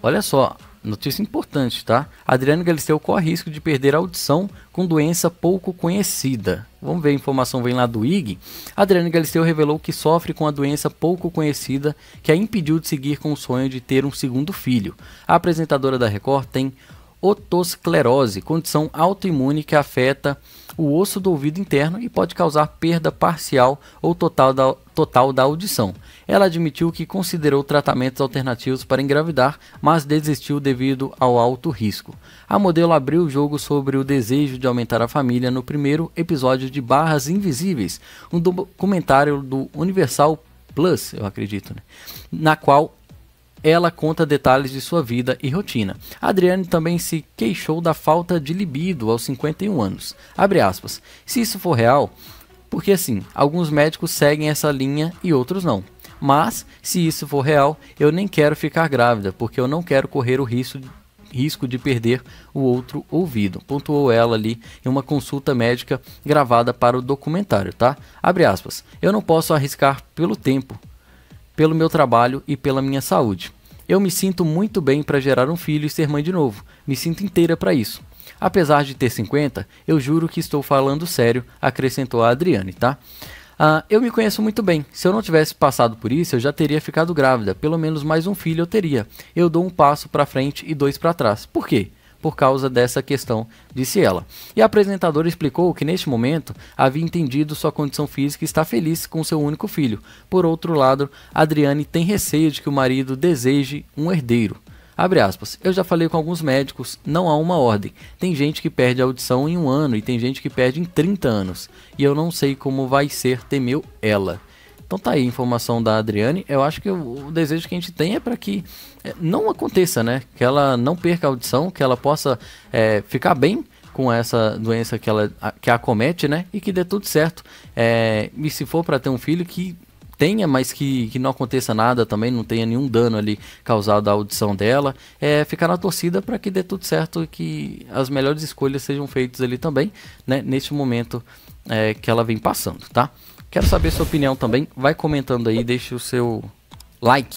Olha só, notícia importante, tá? Adriano Galisteu corre risco de perder a audição com doença pouco conhecida. Vamos ver, a informação vem lá do IG. Adriano Galisteu revelou que sofre com a doença pouco conhecida que a impediu de seguir com o sonho de ter um segundo filho. A apresentadora da Record tem otosclerose, condição autoimune que afeta o osso do ouvido interno e pode causar perda parcial ou total da, total da audição. Ela admitiu que considerou tratamentos alternativos para engravidar, mas desistiu devido ao alto risco. A modelo abriu o jogo sobre o desejo de aumentar a família no primeiro episódio de Barras Invisíveis, um documentário do Universal Plus, eu acredito, né? na qual ela conta detalhes de sua vida e rotina. Adriane também se queixou da falta de libido aos 51 anos. Abre aspas. Se isso for real, porque assim, alguns médicos seguem essa linha e outros não. Mas, se isso for real, eu nem quero ficar grávida, porque eu não quero correr o risco de, risco de perder o outro ouvido. Pontuou ela ali em uma consulta médica gravada para o documentário, tá? Abre aspas. Eu não posso arriscar pelo tempo, pelo meu trabalho e pela minha saúde. Eu me sinto muito bem para gerar um filho e ser mãe de novo. Me sinto inteira para isso. Apesar de ter 50, eu juro que estou falando sério, acrescentou a Adriane, tá? Ah, eu me conheço muito bem. Se eu não tivesse passado por isso, eu já teria ficado grávida. Pelo menos mais um filho eu teria. Eu dou um passo para frente e dois para trás. Por quê? por causa dessa questão, disse ela. E a apresentadora explicou que neste momento havia entendido sua condição física e está feliz com seu único filho. Por outro lado, Adriane tem receio de que o marido deseje um herdeiro. Abre aspas. Eu já falei com alguns médicos, não há uma ordem. Tem gente que perde a audição em um ano e tem gente que perde em 30 anos. E eu não sei como vai ser, temeu ela. Então tá aí informação da Adriane. Eu acho que o, o desejo que a gente tem é para que é, não aconteça, né? Que ela não perca a audição, que ela possa é, ficar bem com essa doença que ela a, que a acomete, né? E que dê tudo certo. É, e se for para ter um filho, que tenha, mas que, que não aconteça nada também, não tenha nenhum dano ali causado à audição dela, é ficar na torcida para que dê tudo certo e que as melhores escolhas sejam feitas ali também, né, neste momento é, que ela vem passando, tá? Quero saber sua opinião também. Vai comentando aí, deixe o seu like